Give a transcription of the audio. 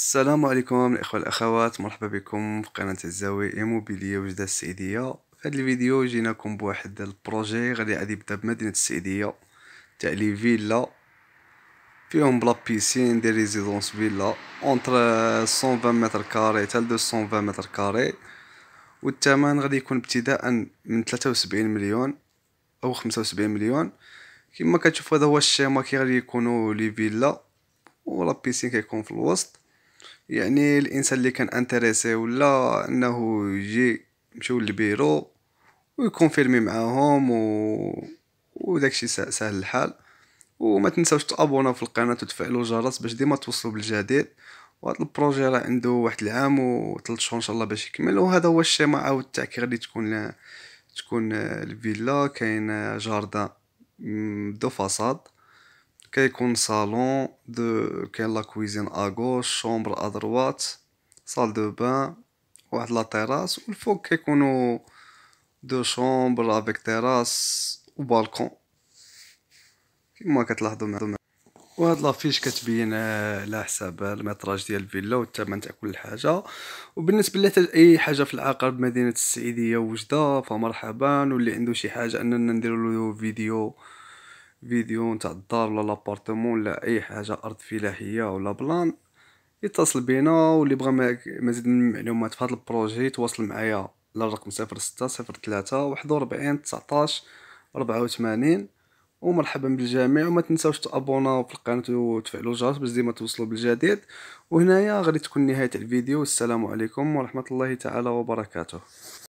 السلام عليكم الاخوه الاخوات مرحبا بكم في قناه الزاويه ايموبيليه وجده السعيديه في هذا الفيديو جيناكم بواحد البروجي غادي غادي يبدا بمدينه السعيديه تاع لي فيلا فيهم بلا بيسين دي ريزيدونس فيلا اونتر 120 متر كاري حتى 220 متر كاري والثمن غادي يكون ابتداء من 73 مليون او 75 مليون كما كتشوفوا هذا هو الشيما كي غادي يكونوا لي فيلا ولا بيسين كيكون في الوسط يعني الانسان اللي كان انتريسي ولا انه يجي يمشيو للبيرو ويكونفيرمي معاهم و وداكشي سهل الحال وما تنساوش تابونا في القناه وتفعلوا الجرس باش ديما توصلوا بالجديد وهذا البروجي راه عنده واحد العام وثلاث شهور ان شاء الله باش يكمل وهذا هو الشيما عاود تاع كي غادي تكون تكون آه، الفيلا كاين آه، جاردان دو فاصاد كيكون صالون دو كاين لا كويزين اغوش شومبر ادروات صال دو بان واحد لا تيراس والفوق كيكونو دو شومبر افيك تيراس وبالكون كيما كتلاحظوا معكم وهاد لافيش كتبين على حساب المتراج ديال الفيلا والثمن تاع كل حاجه وبالنسبه اللي اي حاجه في العقرب مدينه السعيديه وجده فمرحبا واللي عنده شي حاجه اننا نديرو له فيديو فيديو نتاع الدار ولا لابارتمون ولا اي حاجه ارض فلاحيه ولا بلان يتصل بينا واللي بغى مزيد من المعلومات في هذا البروجي يتواصل معايا على الرقم 0603 41 19 84 ومرحبا بالجميع وما تنساوش تابوناو في القناه وتفعلوا الجرس باش ديما توصلوا بالجديد وهنايا غادي تكون نهايه الفيديو والسلام عليكم ورحمه الله تعالى وبركاته